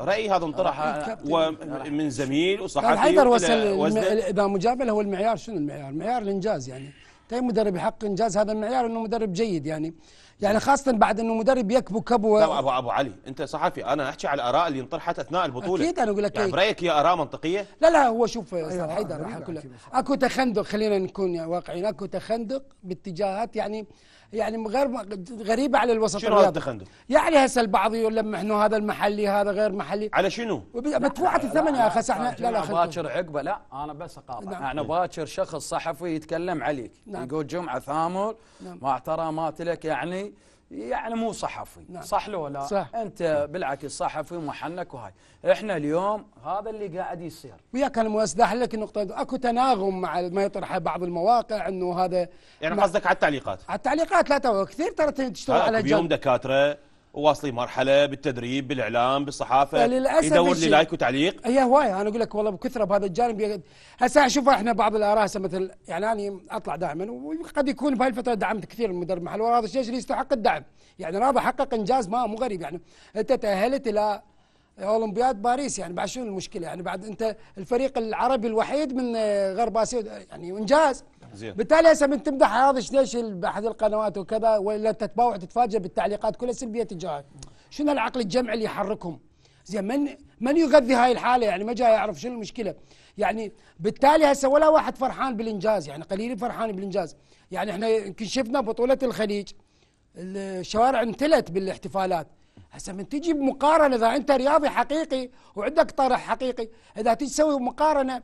رايي هذا انطرح آه، ومن زميل وصحفي حيدر طيب، وصل اذا مجابله هو المعيار شنو المعيار؟ معيار الانجاز يعني اي طيب، مدرب يحقق انجاز هذا المعيار انه مدرب جيد يعني يعني خاصه بعد انه مدرب يكبو كبو لا ابو ابو علي انت صحفي انا احكي على الاراء اللي انطرحت اثناء البطوله اكيد انا اقول لك يعني إيه. برايك هي اراء منطقيه؟ لا لا هو شوف يا استاذ أيوة، حيدر راح اقول لك اكو تخندق خلينا نكون واقعيين اكو تخندق باتجاهات يعني يعني غير غريبه على الوسط شنو هذا التخندق؟ يعني هسه البعض يقول احنا هذا المحلي هذا غير محلي على شنو؟ مدفوعه الثمن يا اخي احنا لا لا باكر عقبه لا انا بس اقاطع نعم. انا باكر شخص صحفي يتكلم عليك نعم. يقول جمعه ثامر نعم. ما لك يعني يعني مو صحفي نعم. صح لو لا صح. انت نعم. بالعكس صحفي محنك وهاي احنا اليوم هذا اللي قاعد يصير وياك انا مؤسس داخل لك النقطه اكو تناغم مع ما يطرحه بعض المواقع انه هذا يعني قصدك على التعليقات على التعليقات لا تو كثير ترى تشتغل على اليوم دكاتره وواصلين مرحله بالتدريب بالاعلام بالصحافه للاسف يدور لي لايك وتعليق اي هوايه انا اقول لك والله بكثره بهذا الجانب هسه اشوف احنا بعض الاراء مثل يعني انا اطلع دائما وقد يكون بهاي الفتره دعمت كثير من مدرب محل وهذا الشيء اللي يستحق الدعم يعني رابع حقق انجاز ما مو غريب يعني انت تاهلت الى اولمبياد باريس يعني بعد شنو المشكله يعني بعد انت الفريق العربي الوحيد من غرب اسيا يعني انجاز زين بالتالي هسه من تمدح هذا ليش باحد القنوات وكذا ولا تتباوع تتفاجئ بالتعليقات كلها سلبيه تجاهك شنو العقل الجمعي اللي يحركهم زين من من يغذي هاي الحاله يعني ما جاي يعرف شنو المشكله يعني بالتالي هسه ولا واحد فرحان بالانجاز يعني قليلين فرحان بالانجاز يعني احنا يمكن شفنا بطوله الخليج الشوارع امتلت بالاحتفالات هسه من تجي بمقارنه اذا انت رياضي حقيقي وعندك طرح حقيقي اذا تجي تسوي مقارنه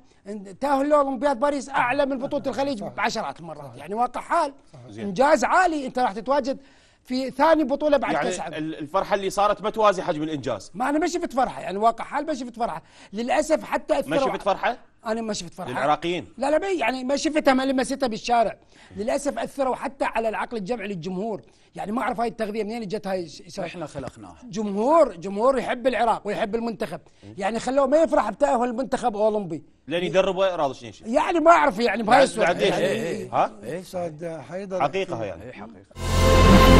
تاهل لاولمبياد باريس اعلى من بطوله الخليج بعشرات المرات يعني واقع حال انجاز عالي انت راح تتواجد في ثاني بطوله بعد يعني كاس الفرحه اللي صارت ما توازي حجم الانجاز ما انا ما شفت فرحه يعني واقع حال ما شفت فرحه للاسف حتى ما شفت فرحه انا ما شفت فرحه العراقيين لا لا بي يعني ما شفتها ما لمستها بالشارع للاسف اثروا حتى على العقل الجمعي للجمهور يعني ما اعرف هاي التغذيه منين جت هاي احنا خلقناها جمهور جمهور يحب العراق ويحب المنتخب يعني خلوه ما يفرح بتاهل المنتخب اولمبي لين يدرب راضي شنو يعني ما اعرف يعني بهاي السؤال يعني إيه، إيه. ها؟ اي صاد إيه، حيدر حقيقه يعني حقيقه